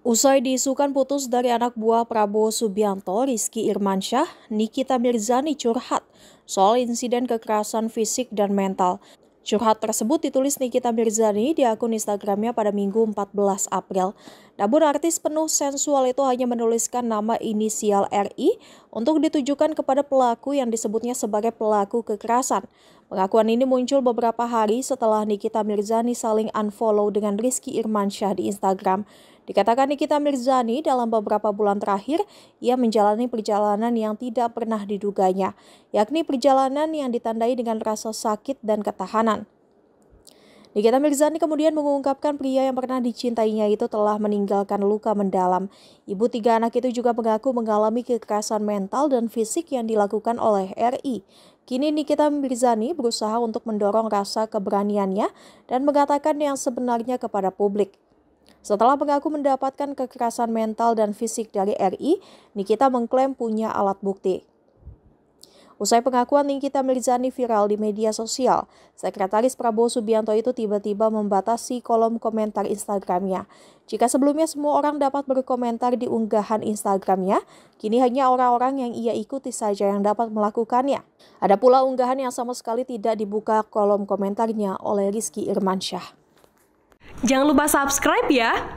Usai diisukan putus dari anak buah Prabowo Subianto, Rizky Irmansyah, Nikita Mirzani curhat soal insiden kekerasan fisik dan mental. Curhat tersebut ditulis Nikita Mirzani di akun Instagramnya pada Minggu 14 April. Namun artis penuh sensual itu hanya menuliskan nama inisial RI untuk ditujukan kepada pelaku yang disebutnya sebagai pelaku kekerasan. Pengakuan ini muncul beberapa hari setelah Nikita Mirzani saling unfollow dengan Rizky Irmansyah di Instagram. Dikatakan Nikita Mirzani dalam beberapa bulan terakhir, ia menjalani perjalanan yang tidak pernah diduganya, yakni perjalanan yang ditandai dengan rasa sakit dan ketahanan. Nikita Mirzani kemudian mengungkapkan pria yang pernah dicintainya itu telah meninggalkan luka mendalam. Ibu tiga anak itu juga mengaku mengalami kekerasan mental dan fisik yang dilakukan oleh RI. Kini Nikita Mirzani berusaha untuk mendorong rasa keberaniannya dan mengatakan yang sebenarnya kepada publik. Setelah mengaku mendapatkan kekerasan mental dan fisik dari RI, Nikita mengklaim punya alat bukti. Usai pengakuan Nikita Mirzani viral di media sosial, Sekretaris Prabowo Subianto itu tiba-tiba membatasi kolom komentar Instagramnya. Jika sebelumnya semua orang dapat berkomentar di unggahan Instagramnya, kini hanya orang-orang yang ia ikuti saja yang dapat melakukannya. Ada pula unggahan yang sama sekali tidak dibuka kolom komentarnya oleh Rizky Irmansyah. Jangan lupa subscribe ya!